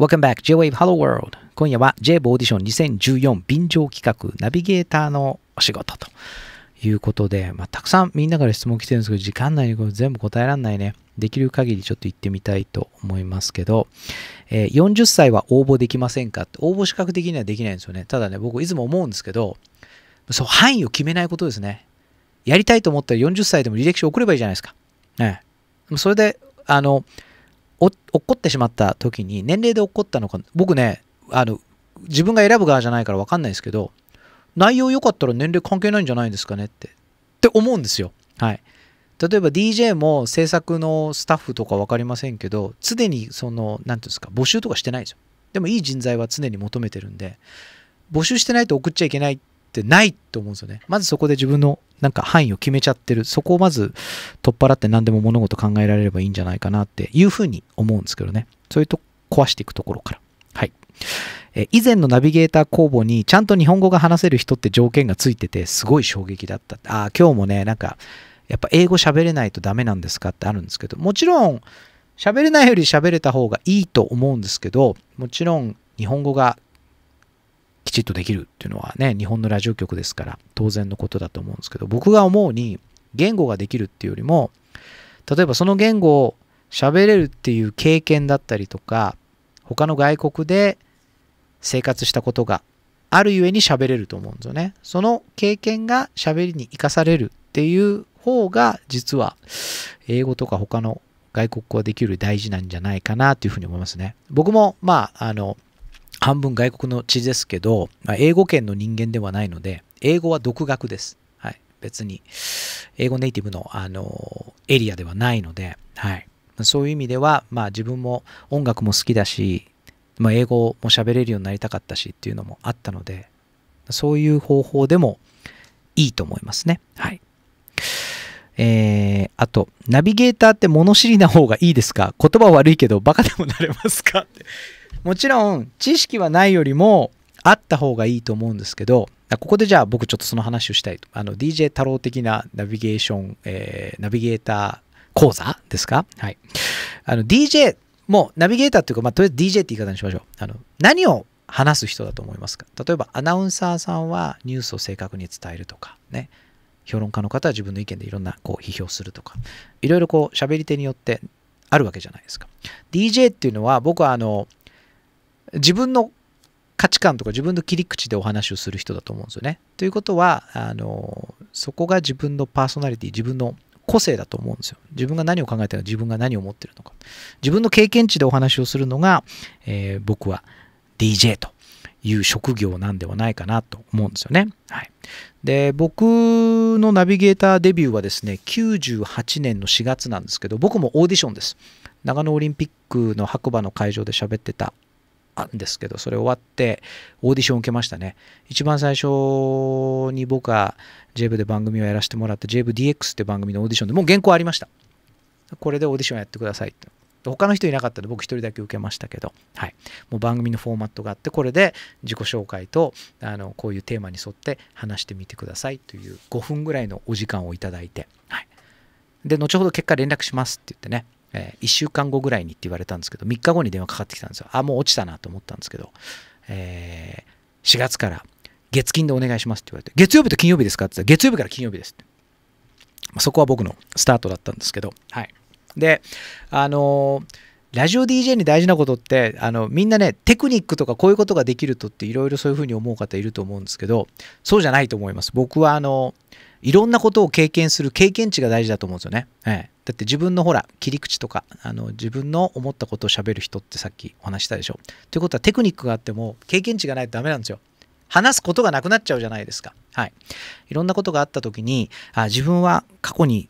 Welcome back J-Wave Hello World 今夜は j a オーディション2014便乗企画ナビゲーターのお仕事ということで、まあ、たくさんみんなから質問来てるんですけど時間内に全部答えられないねできる限りちょっと行ってみたいと思いますけど、えー、40歳は応募できませんかって応募資格的にはできないんですよねただね僕いつも思うんですけどそう範囲を決めないことですねやりたいと思ったら40歳でも履歴書送ればいいじゃないですかねそれであの落っこってしまった時に年齢で落っこったのか僕ねあの自分が選ぶ側じゃないから分かんないですけど内容良かったら年齢関係ないんじゃないですかねってって思うんですよはい例えば DJ も制作のスタッフとか分かりませんけど常にその何て言うんですか募集とかしてないですよでもいい人材は常に求めてるんで募集してないと送っちゃいけないってないと思うんですよね。まずそこで自分のなんか範囲を決めちゃってる。そこをまず取っ払って何でも物事考えられればいいんじゃないかなっていうふうに思うんですけどね。そういうと壊していくところから。はい。え以前のナビゲーター公募にちゃんと日本語が話せる人って条件がついててすごい衝撃だった。ああ、今日もね、なんかやっぱ英語喋れないとダメなんですかってあるんですけど、もちろん喋れないより喋れた方がいいと思うんですけど、もちろん日本語がきちっとできるっていうのはね、日本のラジオ局ですから当然のことだと思うんですけど、僕が思うに言語ができるっていうよりも、例えばその言語を喋れるっていう経験だったりとか、他の外国で生活したことがあるゆえに喋れると思うんですよね。その経験が喋りに生かされるっていう方が実は英語とか他の外国語ができる大事なんじゃないかなというふうに思いますね。僕もまああの半分外国の地ですけど、まあ、英語圏の人間ではないので、英語は独学です。はい。別に、英語ネイティブの、あのー、エリアではないので、はい。そういう意味では、まあ自分も音楽も好きだし、まあ、英語も喋れるようになりたかったしっていうのもあったので、そういう方法でもいいと思いますね。はい。えー、あと、ナビゲーターって物知りな方がいいですか言葉悪いけどバカでもなれますかってもちろん知識はないよりもあった方がいいと思うんですけどここでじゃあ僕ちょっとその話をしたいとあの DJ 太郎的なナビゲーション、えー、ナビゲーター講座ですかはいあの DJ もうナビゲーターというか、まあ、とりあえず DJ って言い方にしましょうあの何を話す人だと思いますか例えばアナウンサーさんはニュースを正確に伝えるとかね評論家の方は自分の意見でいろんなこう批評するとかいろいろこう喋り手によってあるわけじゃないですか DJ っていうのは僕はあの自分の価値観とか自分の切り口でお話をする人だと思うんですよね。ということはあのそこが自分のパーソナリティ自分の個性だと思うんですよ。自分が何を考えてるのか自分が何を思ってるのか自分の経験値でお話をするのが、えー、僕は DJ という職業なんではないかなと思うんですよね。はい、で僕のナビゲーターデビューはですね98年の4月なんですけど僕もオーディションです。長野オリンピックの白馬の会場で喋ってたたんですけど、それ終わってオーディション受けましたね。一番最初に僕は JV で番組をやらせてもらった JVDX って番組のオーディションでもう原稿ありました。これでオーディションやってくださいって。他の人いなかったんで僕一人だけ受けましたけど、はい、もう番組のフォーマットがあってこれで自己紹介とあのこういうテーマに沿って話してみてくださいという5分ぐらいのお時間をいただいて、はい、で後ほど結果連絡しますって言ってねえー、1週間後ぐらいにって言われたんですけど、3日後に電話かかってきたんですよ。あ、もう落ちたなと思ったんですけど、えー、4月から月金でお願いしますって言われて、月曜日と金曜日ですかって言ったら、月曜日から金曜日ですって。まあ、そこは僕のスタートだったんですけど、はい。で、あのー、ラジオ DJ に大事なことってあのみんなねテクニックとかこういうことができるとっていろいろそういうふうに思う方いると思うんですけどそうじゃないと思います僕はあのいろんなことを経験する経験値が大事だと思うんですよね、ええ、だって自分のほら切り口とかあの自分の思ったことをしゃべる人ってさっきお話したでしょ。ということはテクニックがあっても経験値がないとダメなんですよ。話すことがなくなっちゃうじゃないですか。はい。いろんなことがあった時にあ自分は過去に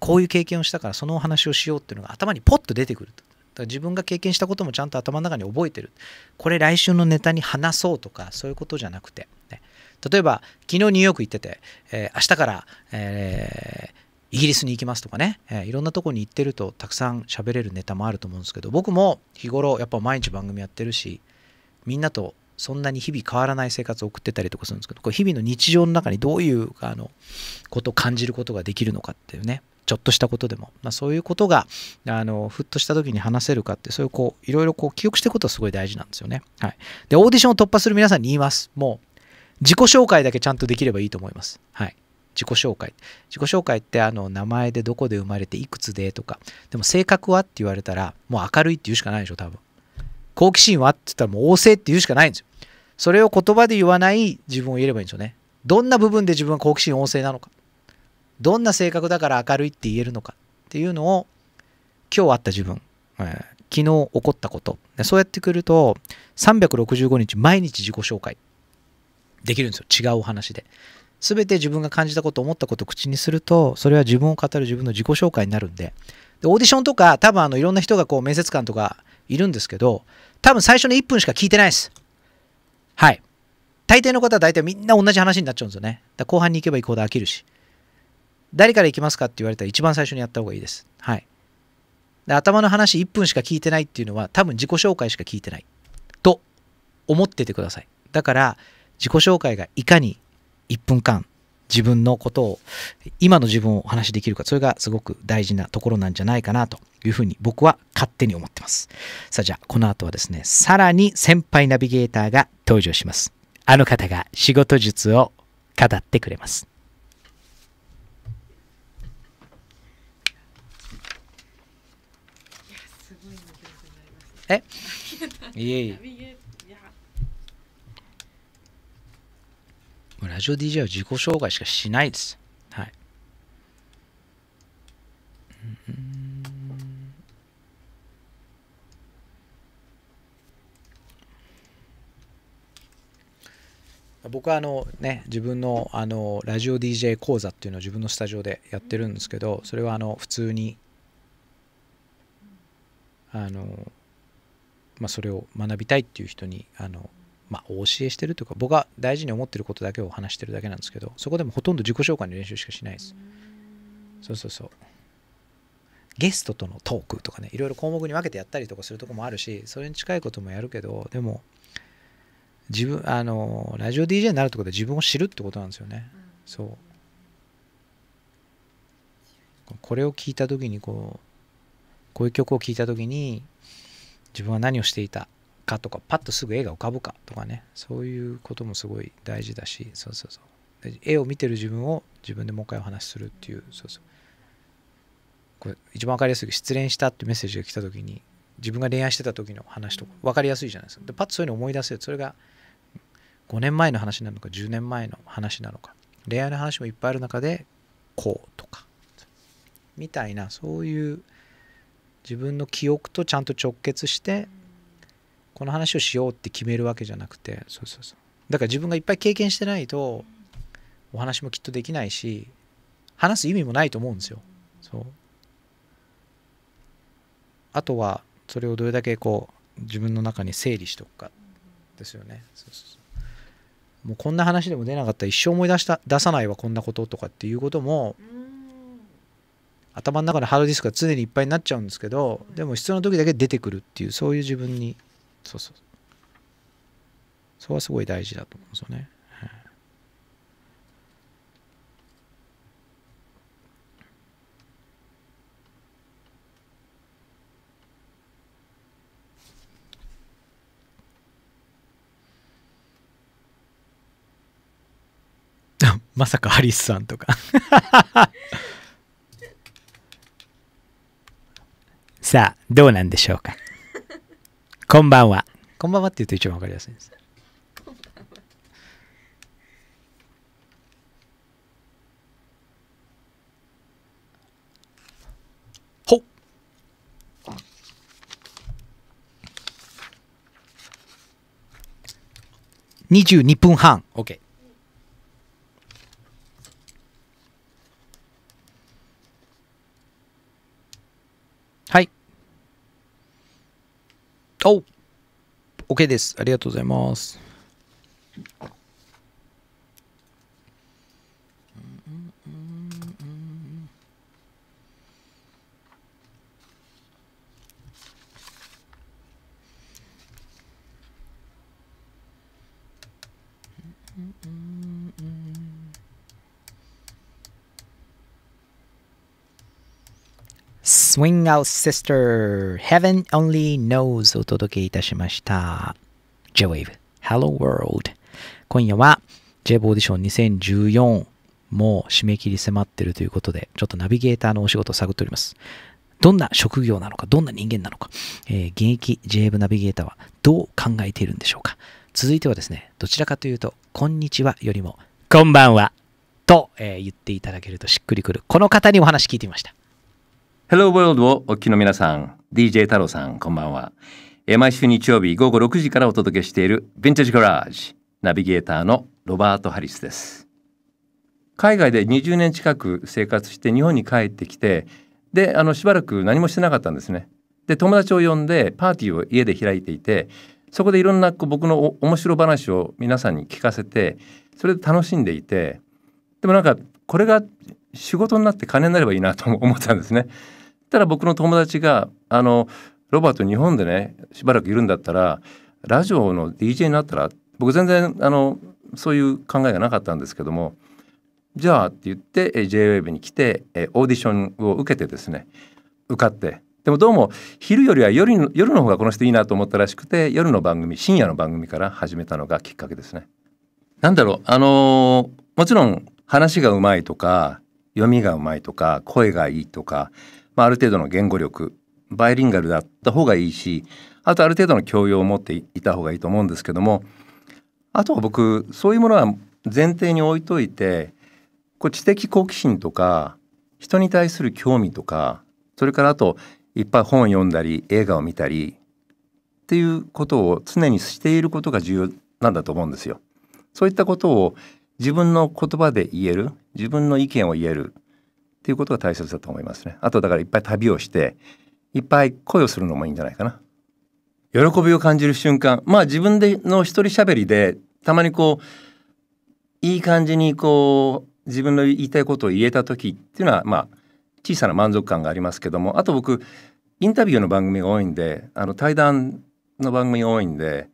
こういう経験をしたからそのお話をしようっていうのが頭にポッと出てくると。だから自分が経験したこともちゃんと頭の中に覚えてる。これ来週のネタに話そうとかそういうことじゃなくて、ね、例えば昨日ニューヨーク行ってて、えー、明日から、えーイギリスに行きますとかね、えー、いろんなとこに行ってるとたくさん喋れるネタもあると思うんですけど僕も日頃やっぱ毎日番組やってるしみんなとそんなに日々変わらない生活を送ってたりとかするんですけどこれ日々の日常の中にどういうあのことを感じることができるのかっていうねちょっとしたことでも、まあ、そういうことがあのふっとした時に話せるかってそういうこういろいろこう記憶していくことはすごい大事なんですよね。はい、でオーディションを突破する皆さんに言いますもう自己紹介だけちゃんとできればいいと思います。はい自己紹介自己紹介ってあの名前でどこで生まれていくつでとかでも性格はって言われたらもう明るいって言うしかないでしょ多分好奇心はって言ったらもう旺盛って言うしかないんですよそれを言葉で言わない自分を言えればいいんですよねどんな部分で自分は好奇心旺盛なのかどんな性格だから明るいって言えるのかっていうのを今日あった自分、えー、昨日起こったことそうやってくると365日毎日自己紹介できるんですよ違うお話で全て自分が感じたこと思ったことを口にするとそれは自分を語る自分の自己紹介になるんででオーディションとか多分あのいろんな人がこう面接官とかいるんですけど多分最初の1分しか聞いてないですはい大抵の方は大体みんな同じ話になっちゃうんですよねだ後半に行けば行くほど飽きるし誰から行きますかって言われたら一番最初にやった方がいいですはいで頭の話1分しか聞いてないっていうのは多分自己紹介しか聞いてないと思っててくださいだから自己紹介がいかに1分間自分のことを今の自分をお話しできるかそれがすごく大事なところなんじゃないかなというふうに僕は勝手に思ってますさあじゃあこの後はですねさらに先輩ナビゲーターが登場しますあの方が仕事術を語ってくれますえ いえいえジオ DJ は自己紹介しかしないです。はい。僕はあのね自分のあのラジオ DJ 講座っていうのを自分のスタジオでやってるんですけどそれはあの普通にあのまあそれを学びたいっていう人にあのまあ、お教えしてるというか、僕が大事に思ってることだけを話してるだけなんですけど、そこでもほとんど自己紹介の練習しかしないです。そうそうそう。ゲストとのトークとかね、いろいろ項目に分けてやったりとかするとこもあるし、それに近いこともやるけど、でも、自分、あの、ラジオ DJ になるってことは自分を知るってことなんですよね。そう。これを聞いた時にこうこういう曲を聴いた時に自分は何をしていたかとかパッとすぐ絵が浮かぶかとかねそういうこともすごい大事だしそうそうそう絵を見てる自分を自分でもう一回お話しするっていうそうそうこれ一番分かりやすい失恋したってメッセージが来た時に自分が恋愛してた時の話とか分かりやすいじゃないですかでパッとそういうの思い出せるそれが5年前の話なのか10年前の話なのか恋愛の話もいっぱいある中でこうとかみたいなそういう自分の記憶とちゃんと直結してこの話をしようって決めるわけじゃなくてそうそうそうだから自分がいっぱい経験してないとお話もきっとできないし話す意味もないと思うんですよそうあとはそれをどれだけこう自分の中に整理しておくかですよねそうそうそうもうこんな話でも出なかった一生思い出した出さないわこんなこととかっていうことも頭の中のハードディスクが常にいっぱいになっちゃうんですけどでも必要な時だけ出てくるっていうそういう自分にそうそうそこはすごい大事だと思うんですよね、はい、まさかアリスさんとか さあどうなんでしょうかこんばんは。こんばんはって言うと一番わかりやすいです。ほっ。22分半。OK。お OK です。ありがとうございます。Swing Out Sister Heaven Only Knows お届けいたしました。J-Wave Hello World 今夜は J-Wave オーディション2014もう締め切り迫ってるということでちょっとナビゲーターのお仕事を探っております。どんな職業なのか、どんな人間なのか、えー、現役 j e ナビゲーターはどう考えているんでしょうか。続いてはですね、どちらかというと、こんにちはよりも、こんばんはと、えー、言っていただけるとしっくりくる、この方にお話聞いてみました。Hello World をお聞きの皆さん DJ 太郎さんこんばんは毎週日曜日午後6時からお届けしているヴンテージガラージナビゲーターのロバート・ハリスです海外で20年近く生活して日本に帰ってきてであのしばらく何もしてなかったんですねで友達を呼んでパーティーを家で開いていてそこでいろんな僕の面白話を皆さんに聞かせてそれで楽しんでいてでもなんかこれが仕事になって金になればいいなと思ったんですねったら僕の友達があのロバート日本でねしばらくいるんだったらラジオの DJ になったら僕全然あのそういう考えがなかったんですけどもじゃあって言って JWAVE に来てオーディションを受けてですね受かってでもどうも昼よりは夜の夜の方がこの人いいなと思ったらしくて夜の番組深夜の番組から始めたのがきっかけですね。なんだろうあのー、もちろん話がうまいとか読みがうまいとか声がいいとかまあ、ある程度の言語力バイリンガルだった方がいいしあとある程度の教養を持っていた方がいいと思うんですけどもあとは僕そういうものは前提に置いといてこう知的好奇心とか人に対する興味とかそれからあといっぱい本を読んだり映画を見たりっていうことを常にしていることが重要なんだと思うんですよ。そういったことを自分の言葉で言える自分の意見を言えるっていうことが大切だと思いますね。あとだからいっぱい旅をしていっぱい恋をするのもいいんじゃないかな。喜びを感じる瞬間まあ自分での一人喋りでたまにこういい感じにこう自分の言いたいことを言えた時っていうのはまあ小さな満足感がありますけどもあと僕インタビューの番組が多いんであの対談の番組が多いんで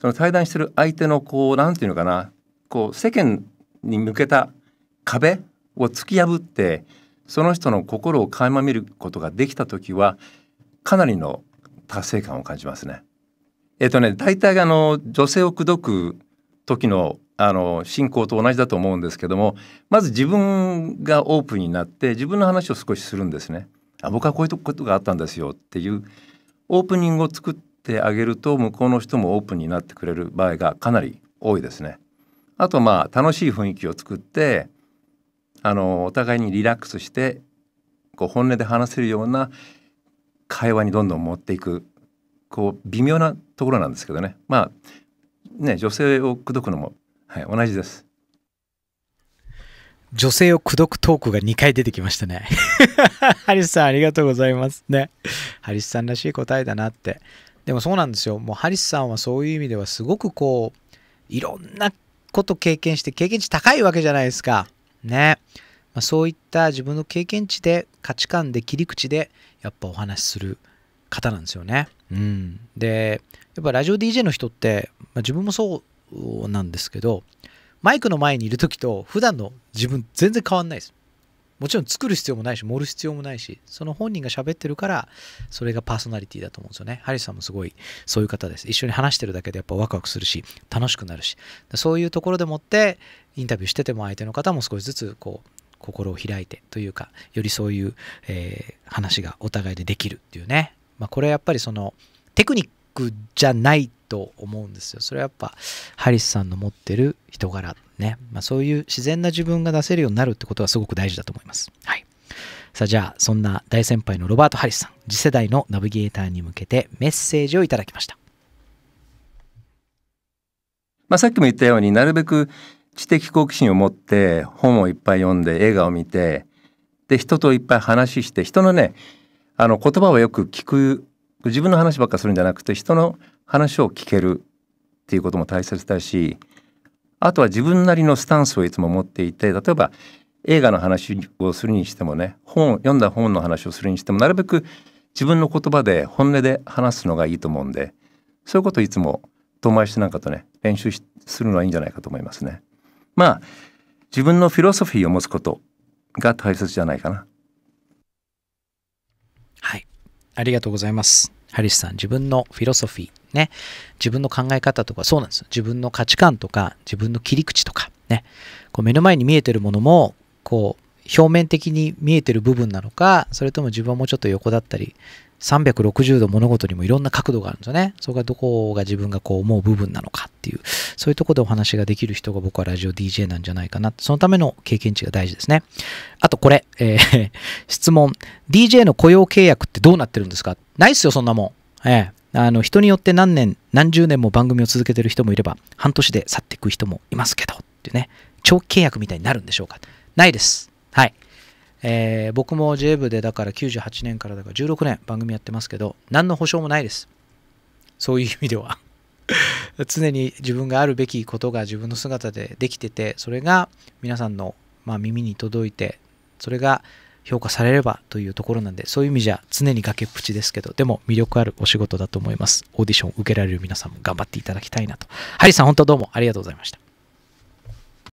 その対談してる相手のこう何て言うのかなこう世間に向けた壁を突き破ってその人の心を垣間見ることができた時はかなりの達成感を感じますね。えっ、ー、とね大体あの女性を口説く時のあの信仰と同じだと思うんですけどもまず自分がオープンになって自分の話を少しするんですね。あ僕はこういうことがあったんですよっていうオープニングを作ってあげると向こうの人もオープンになってくれる場合がかなり多いですね。あとまあ楽しい雰囲気を作ってあのお互いにリラックスしてこう本音で話せるような会話にどんどん持っていくこう微妙なところなんですけどねまあね女性を口説くのも、はい、同じです。女性を口説くトークが2回出てきましたね。ハリスさんありがとうございますね。ハリスさんらしい答えだなって。でもそうなんですよ。もうハリスさんはそういう意味ではすごくこういろんなこと経験して経験値高いわけじゃないですか。ね、まあ、そういった自分の経験値で価値観で切り口でやっぱお話しする方なんですよね。うん、でやっぱラジオ DJ の人って、まあ、自分もそうなんですけどマイクの前にいる時と普段の自分全然変わんないです。もちろん作る必要もないし盛る必要もないしその本人が喋ってるからそれがパーソナリティだと思うんですよねハリスさんもすごいそういう方です一緒に話してるだけでやっぱワクワクするし楽しくなるしそういうところでもってインタビューしてても相手の方も少しずつこう心を開いてというかよりそういう、えー、話がお互いでできるっていうね、まあ、これはやっぱりそのテクニックじゃないと思うんですよそれはやっぱハリスさんの持ってる人柄ね、まあ、そういう自然な自分が出せるようになるってことはすごく大事だと思います。はいさあじゃあそんな大先輩のロバート・ハリスさん次世代のナビゲーターに向けてメッセージをいただきました、まあ、さっきも言ったようになるべく知的好奇心を持って本をいっぱい読んで映画を見てで人といっぱい話して人のねあの言葉をよく聞く自分の話ばっかするんじゃなくて人の話を聞けるっていうことも大切だしあとは自分なりのスタンスをいつも持っていて例えば映画の話をするにしてもね本読んだ本の話をするにしてもなるべく自分の言葉で本音で話すのがいいと思うんでそういうことをいつも遠回しなんかとね練習するのはいいんじゃないかと思いますね。まあ自分のフィロソフィーを持つことが大切じゃないかな。はいありがとうございます。ハリスさん自分のフィロソフィーね自分の考え方とかそうなんです自分の価値観とか自分の切り口とかねこう目の前に見えてるものもこう表面的に見えてる部分なのかそれとも自分はもうちょっと横だったり360度物事にもいろんな角度があるんですよね。それがどこが自分がこう思う部分なのかっていう、そういうとこでお話ができる人が僕はラジオ DJ なんじゃないかな。そのための経験値が大事ですね。あとこれ、えー、質問。DJ の雇用契約ってどうなってるんですかないっすよ、そんなもん。えーあの人によって何年何十年も番組を続けてる人もいれば半年で去っていく人もいますけどってね長期契約みたいになるんでしょうかないですはいえー、僕も J ブでだから98年からだから16年番組やってますけど何の保証もないですそういう意味では 常に自分があるべきことが自分の姿でできててそれが皆さんの、まあ、耳に届いてそれが評価されればというところなんでそういう意味じゃ常に崖っぷちですけどでも魅力あるお仕事だと思いますオーディション受けられる皆さんも頑張っていただきたいなとハリーさん本当どうもありがとうございました